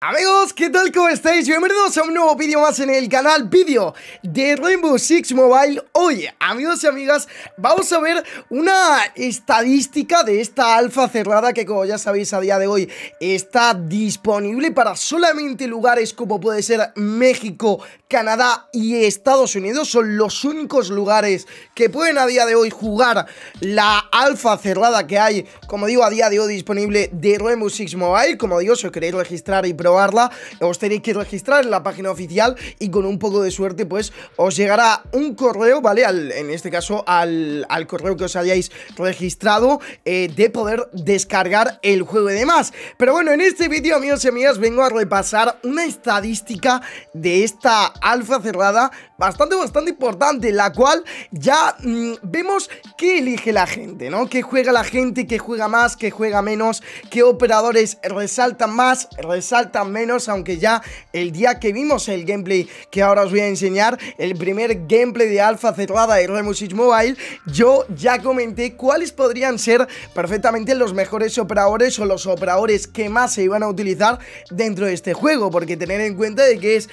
Amigos, ¿qué tal? ¿Cómo estáis? Bienvenidos a un nuevo vídeo más en el canal, vídeo de Rainbow Six Mobile Hoy, amigos y amigas, vamos a ver una estadística de esta alfa cerrada que como ya sabéis a día de hoy está disponible para solamente lugares como puede ser México, Canadá y Estados Unidos Son los únicos lugares que pueden a día de hoy jugar la alfa cerrada que hay, como digo, a día de hoy disponible de Rainbow Six Mobile Como digo, si os queréis registrar y probarla, os tenéis que registrar en la página oficial y con un poco de suerte pues os llegará un correo, ¿vale? Al, en este caso al, correo que os hayáis registrado eh, de poder descargar el juego y demás. Pero bueno, en este vídeo amigos y amigas vengo a repasar una estadística de esta alfa cerrada bastante, bastante importante, la cual ya mm, vemos qué elige la gente, ¿no? Qué juega la gente, qué juega más, qué juega menos, qué operadores resaltan más, resaltan menos, aunque ya el día que vimos el gameplay que ahora os voy a enseñar, el primer gameplay de alfa cerrada de Six Mobile, yo ya comenté cuáles podrían ser perfectamente los mejores operadores o los operadores que más se iban a utilizar dentro de este juego, porque tener en cuenta de que es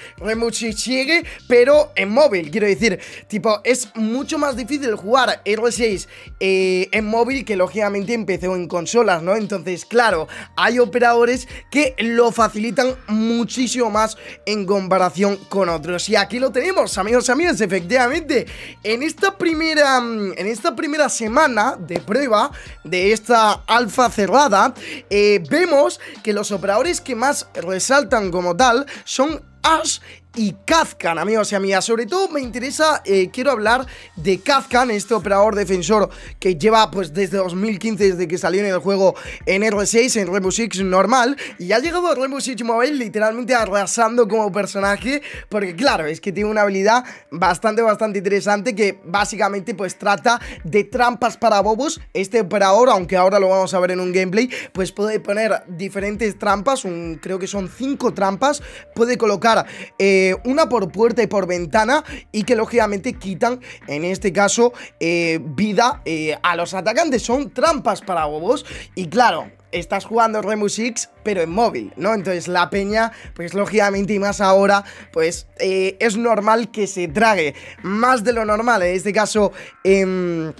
Six llegue, pero en móvil, quiero decir, tipo, es mucho más difícil jugar R6 eh, en móvil que lógicamente empezó en consolas, ¿no? Entonces, claro, hay operadores que lo facilitan muchísimo más en comparación con otros. Y aquí lo tenemos, amigos y amigas, efectivamente. En esta primera, mm, en esta primera semana de prueba de esta alfa cerrada, eh, vemos que los operadores que más resaltan como tal son Ash y Kazkan, amigos y amigas. Sobre todo me interesa, eh, quiero hablar de Kazkan, este operador defensor que lleva pues desde 2015, desde que salió en el juego en R6, en Rainbow Six normal, y ha llegado a Rainbow Six Mobile literalmente arrasando como personaje, porque claro, es que tiene una habilidad bastante, bastante interesante que básicamente pues trata de trampas para bobos. Este operador, aunque ahora lo vamos a ver en un gameplay, pues puede poner diferentes trampas, un, creo que son 5 trampas, puede colocar... Eh, eh, una por puerta y por ventana y que lógicamente quitan, en este caso, eh, vida eh, a los atacantes. Son trampas para bobos y claro, estás jugando Remusix pero en móvil, ¿no? Entonces la peña, pues lógicamente y más ahora, pues es normal que se trague más de lo normal. En este caso, en... Em,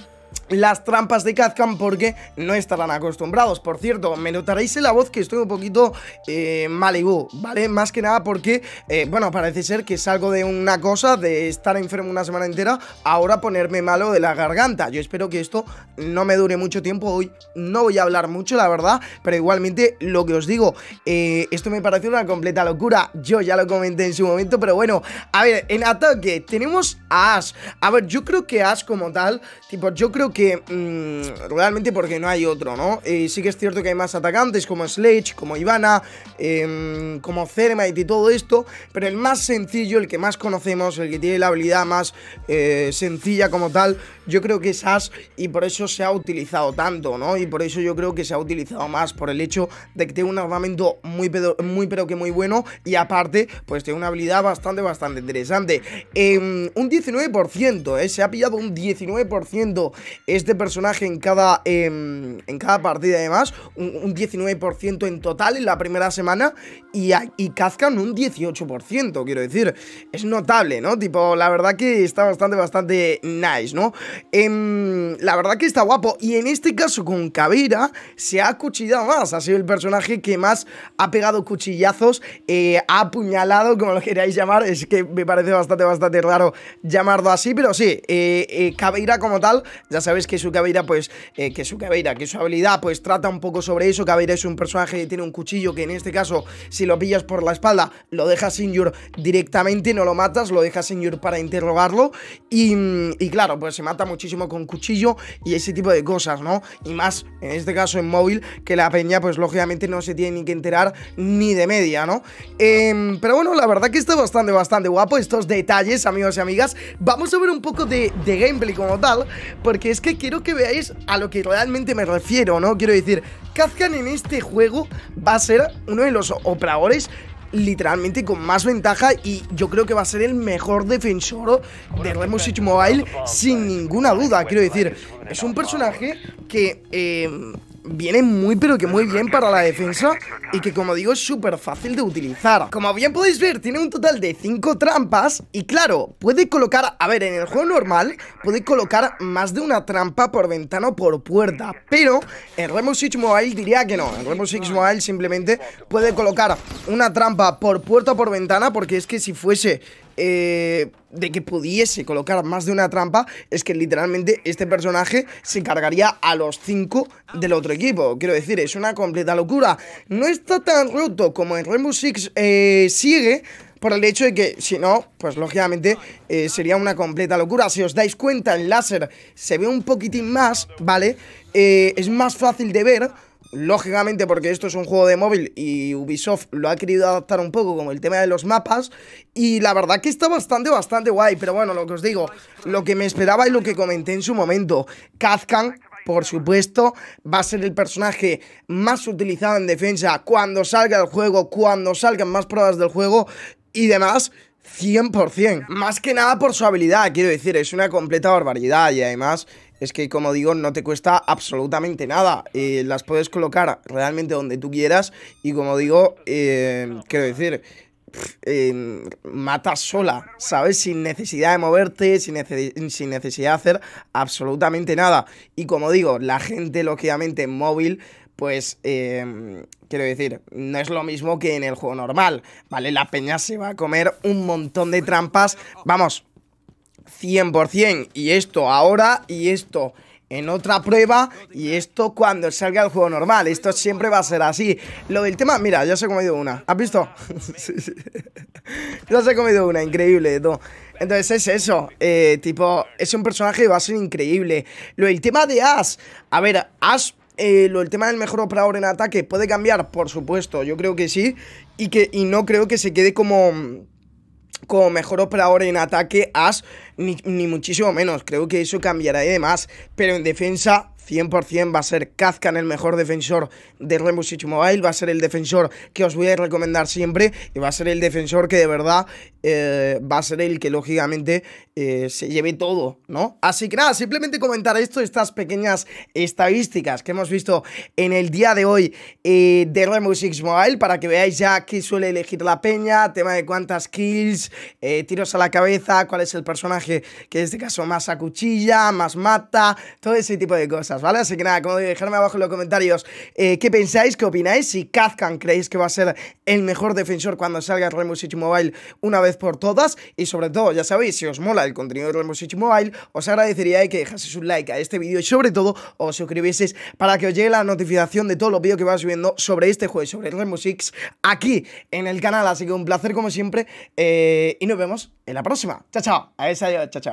las trampas de Kazkan porque no estarán acostumbrados. Por cierto, me notaréis en la voz que estoy un poquito eh, ¿vale? Más que nada porque, eh, bueno, parece ser que salgo de una cosa, de estar enfermo una semana entera, ahora ponerme malo de la garganta. Yo espero que esto no me dure mucho tiempo. Hoy no voy a hablar mucho, la verdad, pero igualmente lo que os digo, eh, esto me parece una completa locura. Yo ya lo comenté en su momento, pero bueno, a ver, en ataque tenemos a Ash. A ver, yo creo que Ash como tal, tipo, yo creo que Mm, realmente porque no hay otro, ¿no? sí que es cierto que hay más atacantes como Sledge, como Ivana, em, como Thermite y todo esto, pero el más sencillo, el que más conocemos, el que tiene la habilidad más eh, sencilla como tal, yo creo que es Ash y por eso se ha utilizado tanto, ¿no? Y por eso yo creo que se ha utilizado más, por el hecho de que tiene un armamento muy, muy pero que muy bueno y aparte, pues tiene una habilidad bastante, bastante interesante. Em, un 19%, ¿eh? Se ha pillado un 19% este personaje en cada, em, en cada partida, además, un, 19% en total en la primera semana y, y Kazkan un 18%, quiero decir. Es notable, ¿no? Tipo, la verdad que está bastante, bastante nice, ¿no? Em, la verdad que está guapo. Y en este caso, con Kabira se ha cuchillado más. Ha sido el personaje que más ha pegado cuchillazos, eh, ha apuñalado, como lo queráis llamar. Es que me parece bastante, bastante raro llamarlo así, pero sí, eh, eh, Cabeira, como tal, ya sabéis sabes que su cabeza pues, eh, que su cabeza, que su habilidad, pues trata un poco sobre eso. Cabeira es un personaje que tiene un cuchillo que en este caso, si lo pillas por la espalda, lo dejas Yur directamente, no lo matas, lo dejas Yur para interrogarlo. Y, claro, pues se mata muchísimo con cuchillo y ese tipo de cosas, ¿no? Y más, en este caso en móvil, que la peña, pues lógicamente no se tiene ni que enterar ni de media, ¿no? Em, pero bueno, la verdad que está bastante, bastante guapo estos detalles, amigos y amigas. Vamos a ver un poco de, de gameplay como tal, porque es que quiero que veáis a lo que realmente me refiero, ¿no? Quiero decir, Kazkan en este juego va a ser uno de los operadores literalmente con más ventaja y yo creo que va a ser el mejor defensor de Rainbow Six Mobile sin ninguna duda, quiero decir, es un personaje que eh, viene muy pero que muy bien para la defensa y que como digo es súper fácil de utilizar. Como bien podéis ver, tiene un total de 5 trampas y claro, puede colocar, a ver, en el juego normal puede colocar más de una trampa por ventana o por puerta, pero en Rainbow Six Mobile diría que no, en Rainbow Six Mobile simplemente puede colocar una trampa por puerta o por ventana porque es que si fuese eh, de que pudiese colocar más de una trampa es que literalmente este personaje se encargaría a los 5 del otro equipo. Quiero decir, es una completa locura. No está tan roto como en Rainbow Six eh, sigue, por el hecho de que, si no, pues lógicamente eh, sería una completa locura. Si os dais cuenta, el láser se ve un poquitín más, ¿vale? es más fácil de ver lógicamente porque esto es un juego de móvil y Ubisoft lo ha querido adaptar un poco como el tema de los mapas y la verdad que está bastante, bastante guay, pero bueno, lo que os digo, lo que me esperaba y lo que comenté en su momento, Kazkan por supuesto, va a ser el personaje más utilizado en defensa cuando salga el juego, cuando salgan más pruebas del juego y demás. 100%. Más que nada por su habilidad, quiero decir, es una completa barbaridad y además es que, como digo, no te cuesta absolutamente nada. Eh, las puedes colocar realmente donde tú quieras y, como digo, eh, quiero decir, eh, matas sola, ¿sabes? Sin necesidad de moverte, sin, sin, necesidad de hacer absolutamente nada. Y como digo, la gente, lógicamente, móvil pues eh, quiero decir, no es lo mismo que en el juego normal, ¿vale? La peña se va a comer un montón de trampas, vamos, 100%, y esto ahora, y esto en otra prueba y esto cuando salga el juego normal. Esto siempre va a ser así. Lo del tema, mira, ya se ha comido una. ¿Has visto? sí, sí. ya se ha comido una, increíble. todo. Entonces es eso, eh, tipo, es un personaje que va a ser increíble. Lo del tema de Ash, a ver, Ash eh, el tema del mejor operador en ataque puede cambiar, por supuesto, yo creo que sí. Y, que, y no creo que se quede como, como mejor operador en ataque As, ni, ni muchísimo menos. Creo que eso cambiará y demás. Pero en defensa, 100% va a ser Kazkan el mejor defensor de Rainbow Six Mobile, va a ser el defensor que os voy a recomendar siempre y va a ser el defensor que de verdad eh, va a ser el que lógicamente eh, se lleve todo, ¿no? Así que nada, simplemente comentar esto, estas pequeñas estadísticas que hemos visto en el día de hoy eh, de Rainbow Six Mobile para que veáis ya qué suele elegir la peña, tema de cuántas kills, tiros a la cabeza, cuál es el personaje que en este caso más acuchilla, más mata, todo ese tipo de cosas. ¿vale? Así que nada, como digo, dejadme abajo en los comentarios eh, qué pensáis, qué opináis, si Kazkan creéis que va a ser el mejor defensor cuando salga el Rainbow Six Mobile una vez por todas y sobre todo, ya sabéis, si os mola el contenido de Rainbow Six Mobile, os agradecería que dejaseis un like a este vídeo y sobre todo os suscribieseis para que os llegue la notificación de todos los vídeos que va subiendo sobre este juego y sobre Rainbow Six aquí en el canal, así que un placer como siempre eh, y nos vemos en la próxima. Chao, chao, a esa chao, chao.